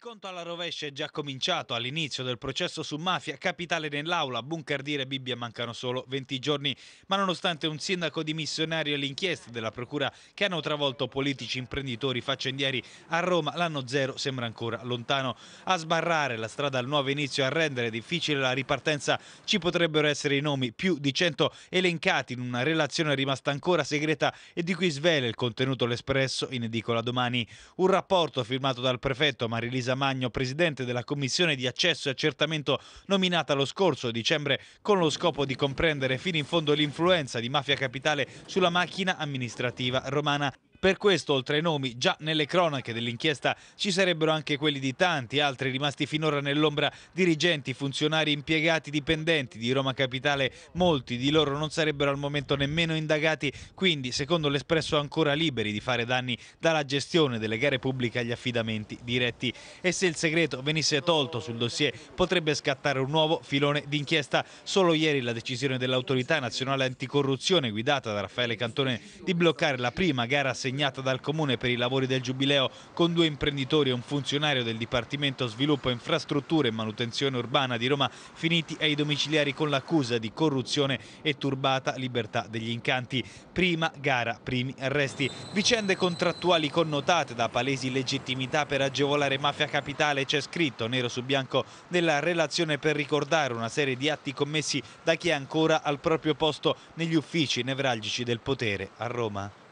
Il conto alla rovescia è già cominciato all'inizio del processo su mafia, capitale nell'aula, bunker dire Bibbia mancano solo 20 giorni, ma nonostante un sindaco dimissionario e l'inchiesta della procura che hanno travolto politici, imprenditori, faccendieri a Roma, l'anno zero sembra ancora lontano. A sbarrare la strada al nuovo inizio a rendere difficile la ripartenza ci potrebbero essere i nomi più di 100 elencati in una relazione rimasta ancora segreta e di cui svela il contenuto l'espresso in edicola domani. Un rapporto firmato dal prefetto Marilisa Elisa Magno, presidente della commissione di accesso e accertamento nominata lo scorso dicembre con lo scopo di comprendere fino in fondo l'influenza di Mafia Capitale sulla macchina amministrativa romana. Per questo, oltre ai nomi già nelle cronache dell'inchiesta, ci sarebbero anche quelli di tanti altri rimasti finora nell'ombra dirigenti, funzionari, impiegati, dipendenti di Roma Capitale. Molti di loro non sarebbero al momento nemmeno indagati, quindi, secondo l'Espresso, ancora liberi di fare danni dalla gestione delle gare pubbliche agli affidamenti diretti. E se il segreto venisse tolto sul dossier, potrebbe scattare un nuovo filone d'inchiesta. Solo ieri la decisione dell'autorità nazionale anticorruzione, guidata da Raffaele Cantone, di bloccare la prima gara a assegnata dal Comune per i lavori del Giubileo con due imprenditori e un funzionario del Dipartimento Sviluppo Infrastrutture e Manutenzione Urbana di Roma finiti ai domiciliari con l'accusa di corruzione e turbata libertà degli incanti. Prima gara, primi arresti. Vicende contrattuali connotate da palesi legittimità per agevolare mafia capitale c'è scritto nero su bianco nella relazione per ricordare una serie di atti commessi da chi è ancora al proprio posto negli uffici nevralgici del potere a Roma.